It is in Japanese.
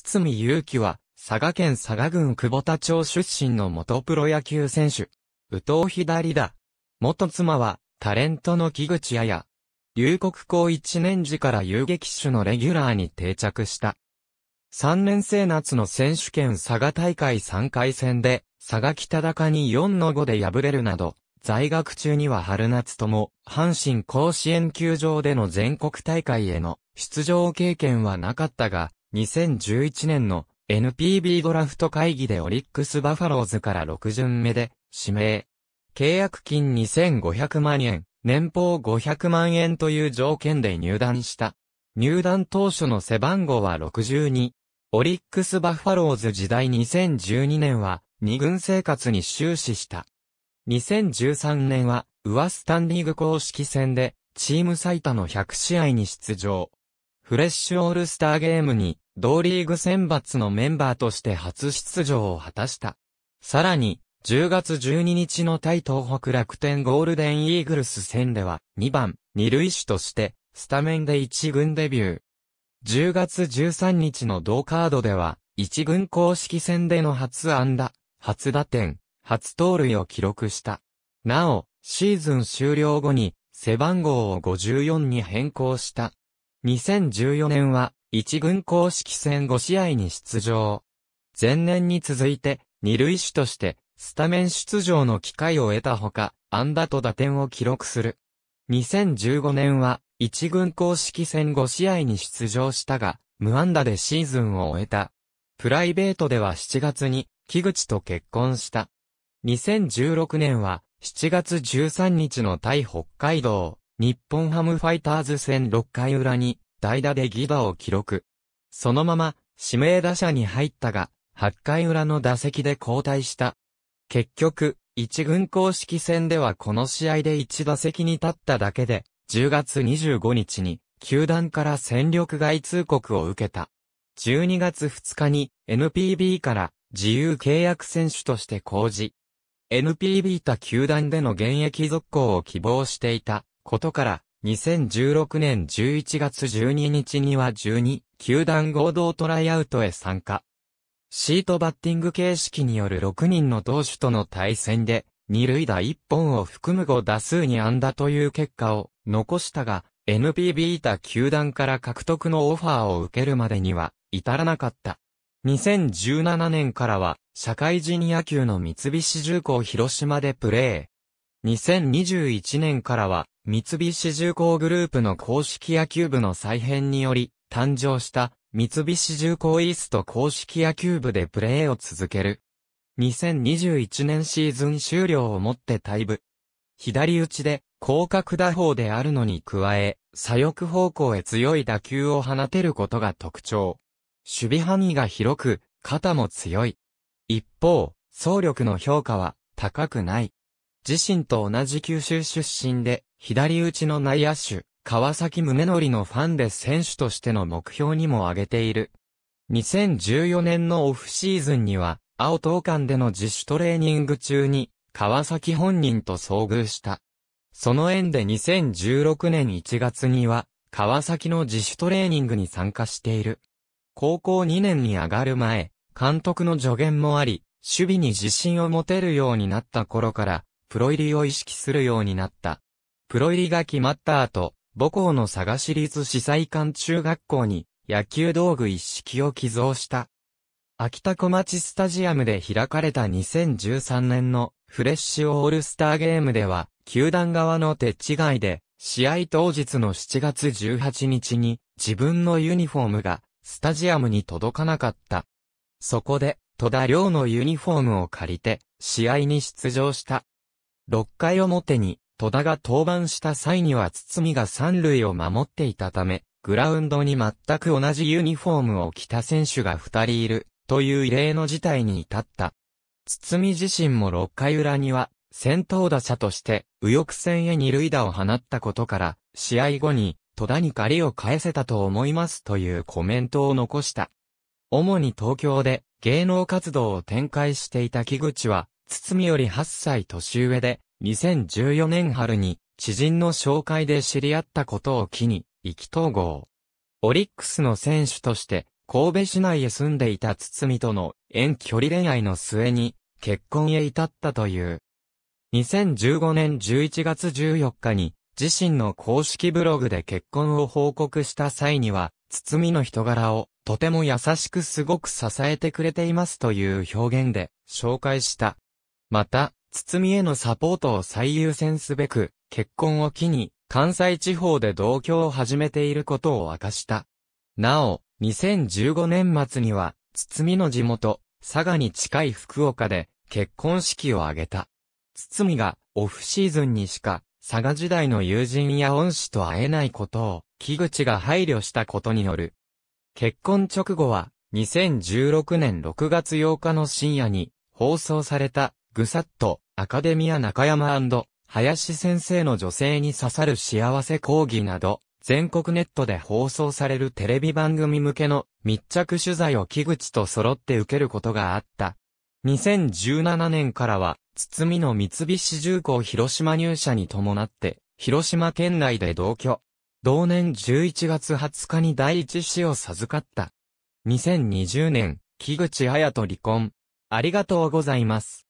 堤祐樹は、佐賀県佐賀郡久保田町出身の元プロ野球選手。宇藤左だ。元妻は、タレントの木口彩。龍国校一年時から遊撃手のレギュラーに定着した。三年生夏の選手権佐賀大会三回戦で、佐賀北高に4の5で敗れるなど、在学中には春夏とも、阪神甲子園球場での全国大会への出場経験はなかったが、2011年の NPB ドラフト会議でオリックスバファローズから6巡目で指名。契約金2500万円、年俸500万円という条件で入団した。入団当初の背番号は62。オリックスバファローズ時代2012年は2軍生活に終始した。2013年は、ウワスタンディング公式戦で、チーム最多の100試合に出場。フレッシュオールスターゲームに同リーグ選抜のメンバーとして初出場を果たした。さらに、10月12日の対東北楽天ゴールデンイーグルス戦では、2番、二塁手として、スタメンで1軍デビュー。10月13日の同カードでは、1軍公式戦での初安打、初打点、初盗塁を記録した。なお、シーズン終了後に、背番号を54に変更した。2014年は、一軍公式戦5試合に出場。前年に続いて、二塁手として、スタメン出場の機会を得たほか、安打と打点を記録する。2015年は、一軍公式戦5試合に出場したが、無安打でシーズンを終えた。プライベートでは7月に、木口と結婚した。2016年は、7月13日の対北海道、日本ハムファイターズ戦6回裏に、代打でギバを記録。そのまま、指名打者に入ったが、8回裏の打席で交代した。結局、一軍公式戦ではこの試合で1打席に立っただけで、10月25日に、球団から戦力外通告を受けた。12月2日に NPB から自由契約選手として公示。NPB 他球団での現役続行を希望していたことから2016年11月12日には12球団合同トライアウトへ参加。シートバッティング形式による6人の投手との対戦で、二塁打1本を含む5打数に安打という結果を残したが、NPB 他球団から獲得のオファーを受けるまでには至らなかった。2017年からは社会人野球の三菱重工広島でプレー。2021年からは三菱重工グループの公式野球部の再編により、誕生した三菱重工イースト公式野球部でプレーを続ける。2021年シーズン終了をもって退部。左打ちで広角打法であるのに加え、左翼方向へ強い打球を放てることが特徴。守備範囲が広く、肩も強い。一方、走力の評価は高くない。自身と同じ九州出身で、左打ちの内野手、川崎宗則のファンで選手としての目標にも挙げている。2014年のオフシーズンには、青東館での自主トレーニング中に、川崎本人と遭遇した。その縁で2016年1月には、川崎の自主トレーニングに参加している。高校2年に上がる前、監督の助言もあり、守備に自信を持てるようになった頃から、プロ入りを意識するようになった。プロ入りが決まった後、母校の佐賀市立司祭館中学校に野球道具一式を寄贈した。秋田小町スタジアムで開かれた2013年のフレッシュオールスターゲームでは、球団側の手違いで、試合当日の7月18日に自分のユニフォームがスタジアムに届かなかった。そこで、戸田亮のユニフォームを借りて、試合に出場した。6回表に戸田が登板した際には堤が三塁を守っていたため、グラウンドに全く同じユニフォームを着た選手が二人いる、という異例の事態に至った。堤自身も6回裏には、先頭打者として、右翼戦へ二塁打を放ったことから、試合後に、戸田に借りを返せたと思いますというコメントを残した。主に東京で芸能活動を展開していた木口は、堤より8歳年上で、2014年春に知人の紹介で知り合ったことを機に、意気投合。オリックスの選手として、神戸市内へ住んでいた堤との遠距離恋愛の末に、結婚へ至ったという。2015年11月14日に、自身の公式ブログで結婚を報告した際には、堤の人柄を、とても優しくすごく支えてくれていますという表現で、紹介した。また、堤へのサポートを最優先すべく、結婚を機に、関西地方で同居を始めていることを明かした。なお、2015年末には、堤の地元、佐賀に近い福岡で、結婚式を挙げた。堤が、オフシーズンにしか、佐賀時代の友人や恩師と会えないことを、木口が配慮したことによる。結婚直後は、2016年6月8日の深夜に、放送された、ぐさっと、アカデミア中山林先生の女性に刺さる幸せ講義など、全国ネットで放送されるテレビ番組向けの密着取材を木口と揃って受けることがあった。2017年からは、堤の三菱重工広島入社に伴って、広島県内で同居。同年11月20日に第一子を授かった。2020年、木口彩と離婚。ありがとうございます。